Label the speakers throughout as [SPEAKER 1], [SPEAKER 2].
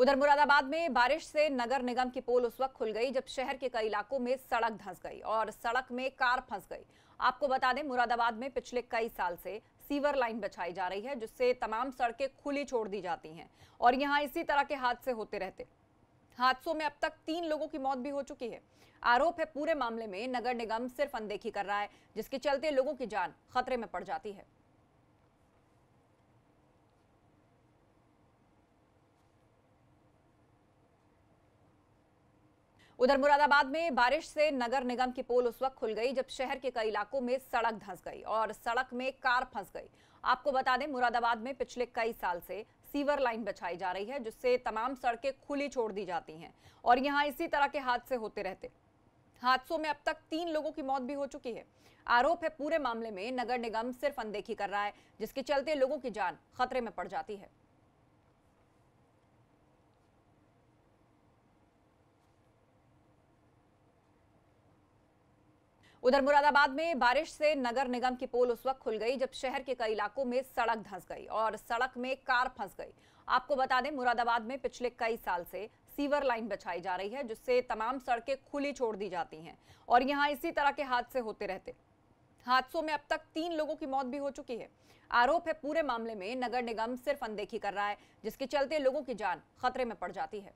[SPEAKER 1] उधर मुरादाबाद में बारिश से नगर निगम की पोल उस वक्त खुल गई जब शहर के कई इलाकों में सड़क धंस गई और सड़क में कार फंस गई आपको बता दें मुरादाबाद में पिछले कई साल से सीवर लाइन बचाई जा रही है जिससे तमाम सड़कें खुली छोड़ दी जाती हैं और यहाँ इसी तरह के हादसे होते रहते हादसों में अब तक तीन लोगों की मौत भी हो चुकी है आरोप है पूरे मामले में नगर निगम सिर्फ अनदेखी कर रहा है जिसके चलते लोगों की जान खतरे में पड़ जाती है उधर मुरादाबाद में बारिश से नगर निगम की पोल उस वक्त खुल गई जब शहर के कई इलाकों में सड़क धंस गई और सड़क में कार फंस गई आपको बता दें मुरादाबाद में पिछले कई साल से सीवर लाइन बछाई जा रही है जिससे तमाम सड़कें खुली छोड़ दी जाती हैं और यहाँ इसी तरह के हादसे होते रहते हादसों में अब तक तीन लोगों की मौत भी हो चुकी है आरोप है पूरे मामले में नगर निगम सिर्फ अनदेखी कर रहा है जिसके चलते लोगों की जान खतरे में पड़ जाती है उधर मुरादाबाद में बारिश से नगर निगम की पोल उस वक्त खुल गई जब शहर के कई इलाकों में सड़क धंस गई और सड़क में कार फंस गई आपको बता दें मुरादाबाद में पिछले कई साल से सीवर लाइन बचाई जा रही है जिससे तमाम सड़कें खुली छोड़ दी जाती हैं और यहाँ इसी तरह के हादसे होते रहते हादसों में अब तक तीन लोगों की मौत भी हो चुकी है आरोप है पूरे मामले में नगर निगम सिर्फ अनदेखी कर रहा है जिसके चलते लोगों की जान खतरे में पड़ जाती है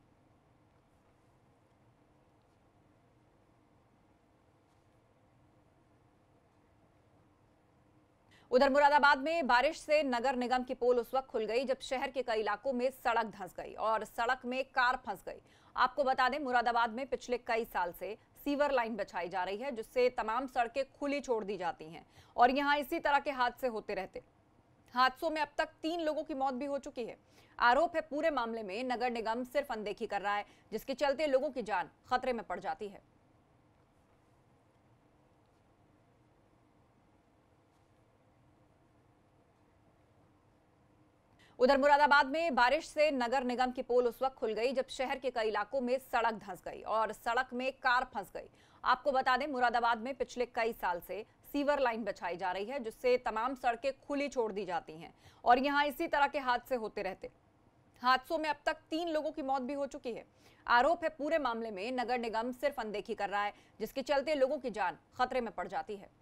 [SPEAKER 1] उधर मुरादाबाद में बारिश से नगर निगम की पोल उस वक्त खुल गई जब शहर के कई इलाकों में सड़क धंस गई और सड़क में कार फंस गई आपको बता दें मुरादाबाद में पिछले कई साल से सीवर लाइन बचाई जा रही है जिससे तमाम सड़कें खुली छोड़ दी जाती हैं और यहाँ इसी तरह के हादसे होते रहते हादसों में अब तक तीन लोगों की मौत भी हो चुकी है आरोप है पूरे मामले में नगर निगम सिर्फ अनदेखी कर रहा है जिसके चलते लोगों की जान खतरे में पड़ जाती है उधर मुरादाबाद में बारिश से नगर निगम की पोल उस वक्त खुल गई जब शहर के कई इलाकों में सड़क धंस गई और सड़क में कार फंस गई आपको बता दें मुरादाबाद में पिछले कई साल से सीवर लाइन बचाई जा रही है जिससे तमाम सड़कें खुली छोड़ दी जाती हैं और यहाँ इसी तरह के हादसे होते रहते हादसों में अब तक तीन लोगों की मौत भी हो चुकी है आरोप है पूरे मामले में नगर निगम सिर्फ अनदेखी कर रहा है जिसके चलते लोगों की जान खतरे में पड़ जाती है